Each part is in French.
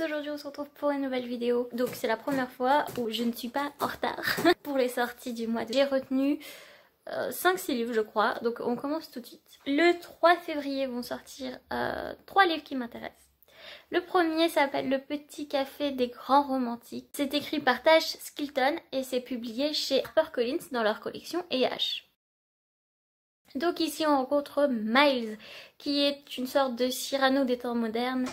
aujourd'hui on se retrouve pour une nouvelle vidéo. Donc c'est la première fois où je ne suis pas en retard pour les sorties du mois de... J'ai retenu 5-6 euh, livres je crois, donc on commence tout de suite. Le 3 février vont sortir euh, trois 3 livres qui m'intéressent. Le premier s'appelle Le Petit Café des Grands Romantiques. C'est écrit par Tash Skilton et c'est publié chez HarperCollins dans leur collection EH. Donc ici on rencontre Miles, qui est une sorte de Cyrano des temps modernes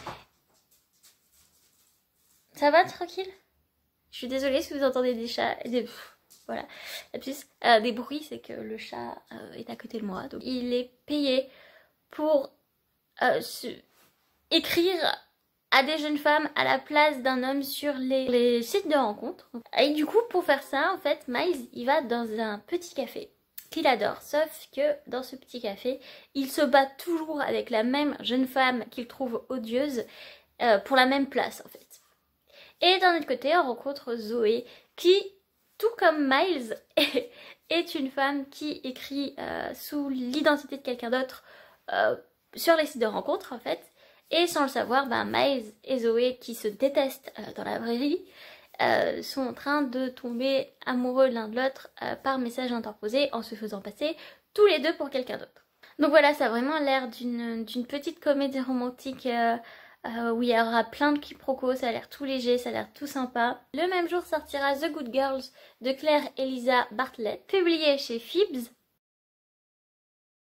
ça va, tranquille Je suis désolée si vous entendez des chats des... voilà. La euh, des bruits, c'est que le chat euh, est à côté de moi. Donc il est payé pour euh, écrire à des jeunes femmes à la place d'un homme sur les... sites de rencontres. Et du coup, pour faire ça, en fait, Miles, il va dans un petit café qu'il adore. Sauf que dans ce petit café, il se bat toujours avec la même jeune femme qu'il trouve odieuse pour la même place, en fait. Et d'un autre côté, on rencontre Zoé qui, tout comme Miles, est une femme qui écrit euh, sous l'identité de quelqu'un d'autre euh, sur les sites de rencontre en fait. Et sans le savoir, ben, Miles et Zoé, qui se détestent euh, dans la vraie vie, sont en train de tomber amoureux l'un de l'autre par message interposé en se faisant passer tous les deux pour quelqu'un d'autre. Donc voilà, ça a vraiment l'air d'une petite comédie romantique euh, où il y aura plein de quiproquos, ça a l'air tout léger, ça a l'air tout sympa. Le même jour sortira The Good Girls de Claire Elisa Bartlett, publié chez Phibbs.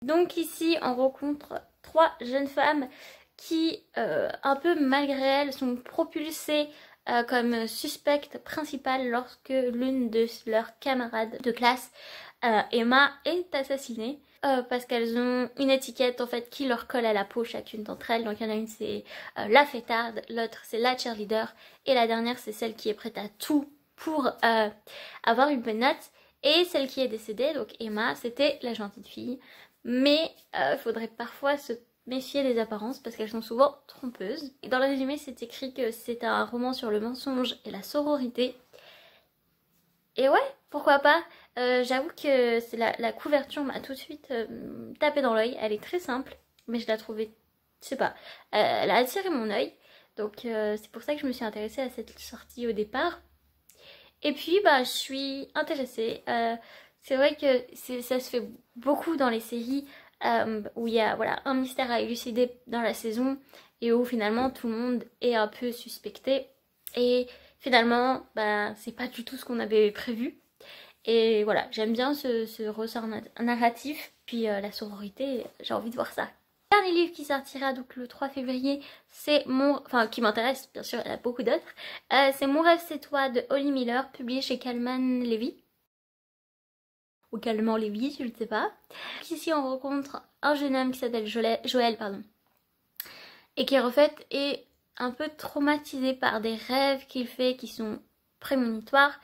Donc ici, on rencontre trois jeunes femmes qui, euh, un peu malgré elles, sont propulsées euh, comme suspectes principales lorsque l'une de leurs camarades de classe, euh, Emma, est assassinée. Euh, parce qu'elles ont une étiquette en fait qui leur colle à la peau chacune d'entre elles. Donc il y en a une c'est euh, la fêtarde, l'autre c'est la cheerleader et la dernière c'est celle qui est prête à tout pour euh, avoir une bonne note. Et celle qui est décédée, donc Emma, c'était la gentille fille. Mais il faudrait parfois se méfier des apparences parce qu'elles sont souvent trompeuses. Et dans le résumé, c'est écrit que c'est un roman sur le mensonge et la sororité. Et ouais, pourquoi pas. Euh, j'avoue que la, la couverture m'a tout de suite euh, tapé dans l'œil. Elle est très simple, mais je la trouvais, je sais pas, elle a attiré mon œil. Donc euh, c'est pour ça que je me suis intéressée à cette sortie au départ. Et puis bah je suis intéressée. c'est vrai que ça se fait beaucoup dans les séries où il y a voilà, un mystère à élucider dans la saison et où finalement tout le monde est un peu suspecté. Et finalement, bah, c'est pas du tout ce qu'on avait prévu. Et voilà, j'aime bien ce, ressort narratif. Puis euh, la sororité, j'ai envie de voir ça. Le dernier livre qui sortira donc le 3 février, c'est mon... Enfin, qui m'intéresse, bien sûr, il y en a beaucoup d'autres. Euh, c'est Mon rêve, c'est toi de Holly Miller, publié chez Calman Levy. Ou Calman Levy, je ne sais pas. Ici, on rencontre un jeune homme qui s'appelle Joël, pardon, et qui est refait et un peu traumatisé par des rêves qu'il fait qui sont prémonitoires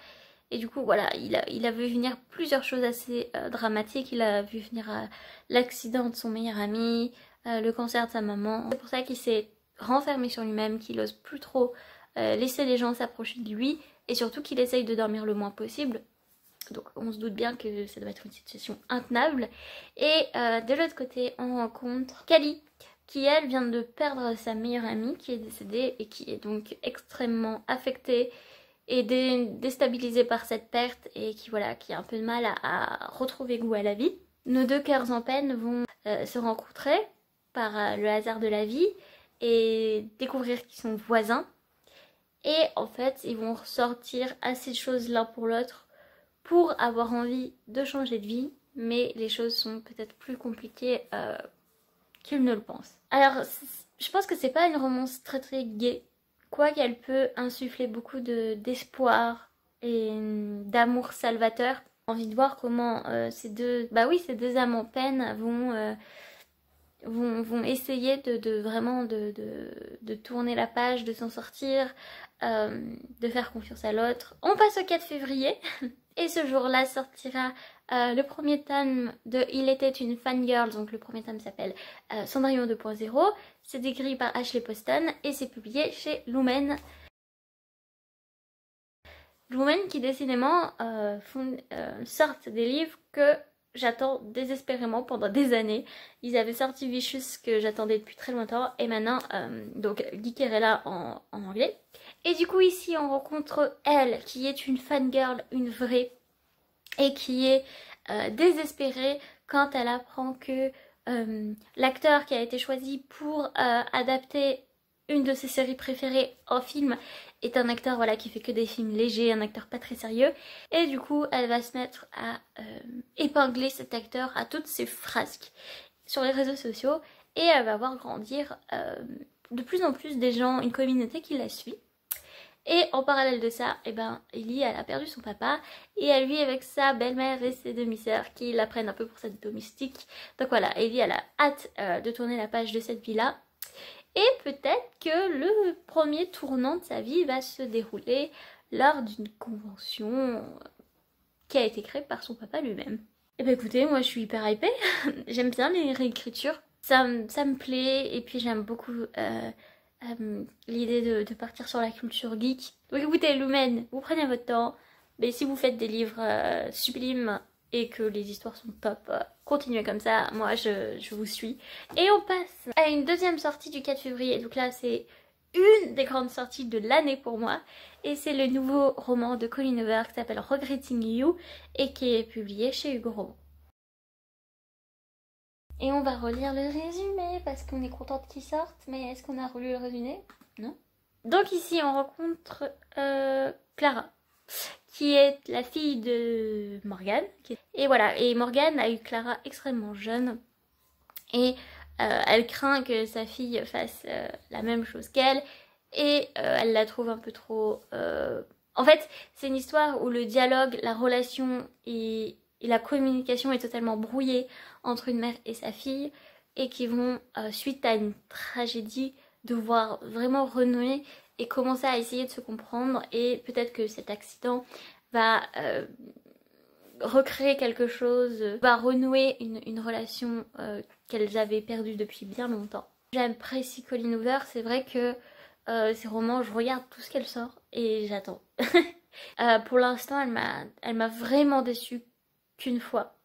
et du coup, voilà, il a, vu venir plusieurs choses assez euh, dramatiques. Il a vu venir euh, l'accident de son meilleur ami, euh, le cancer de sa maman. C'est pour ça qu'il s'est renfermé sur lui-même, qu'il n'ose plus trop laisser les gens s'approcher de lui et surtout qu'il essaye de dormir le moins possible. Donc on se doute bien que ça doit être une situation intenable. Et de l'autre côté, on rencontre Kali, qui elle vient de perdre sa meilleure amie qui est décédée et qui est donc extrêmement affectée et déstabilisé par cette perte et qui voilà qui a un peu de mal à, retrouver goût à la vie. Nos deux cœurs en peine vont euh, se rencontrer par euh, le hasard de la vie et découvrir qu'ils sont voisins. Et en fait, ils vont ressortir assez de choses l'un pour l'autre pour avoir envie de changer de vie, mais les choses sont peut-être plus compliquées euh, qu'ils ne le pensent. Alors, je pense que c'est pas une romance très très gay qu'elle peut insuffler beaucoup d'espoir et d'amour salvateur. Envie de voir comment euh, ces deux, bah oui, ces deux âmes en peine vont, euh, vont, essayer de, vraiment de, tourner la page, de s'en sortir, euh, de faire confiance à l'autre. On passe au 4 février et ce jour-là sortira euh, le premier tome de Il était une fangirl, donc le premier tome s'appelle euh, Cendrillon 2.0. C'est écrit par Ashley Poston et c'est publié chez Lumen. Lumen qui décidément euh, font, sortent des livres que j'attends désespérément pendant des années. Ils avaient sorti Vicious que j'attendais depuis très longtemps et maintenant, euh, donc Geekerella en, anglais. Et du coup ici on rencontre elle qui est une fangirl, une vraie, et qui est euh, désespérée quand elle apprend que euh, l'acteur qui a été choisi pour adapter une de ses séries préférées en film est un acteur voilà qui fait que des films légers, un acteur pas très sérieux. Et du coup, elle va se mettre à euh, épingler cet acteur à toutes ses frasques sur les réseaux sociaux et elle va voir grandir euh, de plus en plus des gens, une communauté qui la suit. Et en parallèle de ça, eh ben, Ellie, elle a perdu son papa et elle vit avec sa belle-mère et ses demi-sœurs qui la prennent un peu pour sa domestique. Donc voilà, Ellie, elle a hâte euh, de tourner la page de cette vie-là et peut-être que le premier tournant de sa vie va se dérouler lors d'une convention qui a été créée par son papa lui-même. Et eh bah ben, écoutez, moi je suis hyper hypée, j'aime bien les réécritures, ça, ça me plaît et puis j'aime beaucoup euh, euh, l'idée de, partir sur la culture geek. Donc écoutez, Lumen, vous prenez votre temps, mais si vous faites des livres euh, sublimes et que les histoires sont top. Continuez comme ça, moi je, vous suis. Et on passe à une deuxième sortie du 4 février. Donc là c'est une des grandes sorties de l'année pour moi et c'est le nouveau roman de Colin Hoover qui s'appelle Regretting You et qui est publié chez Hugo Roman. Et on va relire le résumé parce qu'on est contente qu'il sorte, mais est-ce qu'on a relu le résumé Non. Donc ici on rencontre euh, Clara qui est la fille de Morgane. Et voilà, et Morgane a eu Clara extrêmement jeune et euh, elle craint que sa fille fasse euh, la même chose qu'elle et euh, elle la trouve un peu trop... En fait, c'est une histoire où le dialogue, la relation et, et, la communication est totalement brouillée entre une mère et sa fille et qui vont, suite à une tragédie, devoir vraiment renouer et commencer à essayer de se comprendre et peut-être que cet accident va euh, recréer quelque chose, va renouer une, relation euh, qu'elles avaient perdue depuis bien longtemps. j'aime précis Colin Hoover, c'est vrai que euh, ces romans, je regarde tout ce qu'elle sort et j'attends. pour l'instant, elle m'a vraiment déçue qu'une fois.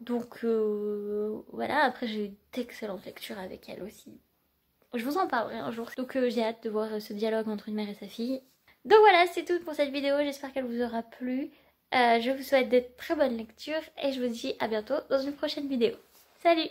Donc voilà, après j'ai eu d'excellentes lectures avec elle aussi. Je vous en parlerai un jour. Donc euh, j'ai hâte de voir euh, ce dialogue entre une mère et sa fille. Donc voilà, c'est tout pour cette vidéo. J'espère qu'elle vous aura plu. Euh, je vous souhaite de très bonnes lectures et je vous dis à bientôt dans une prochaine vidéo. Salut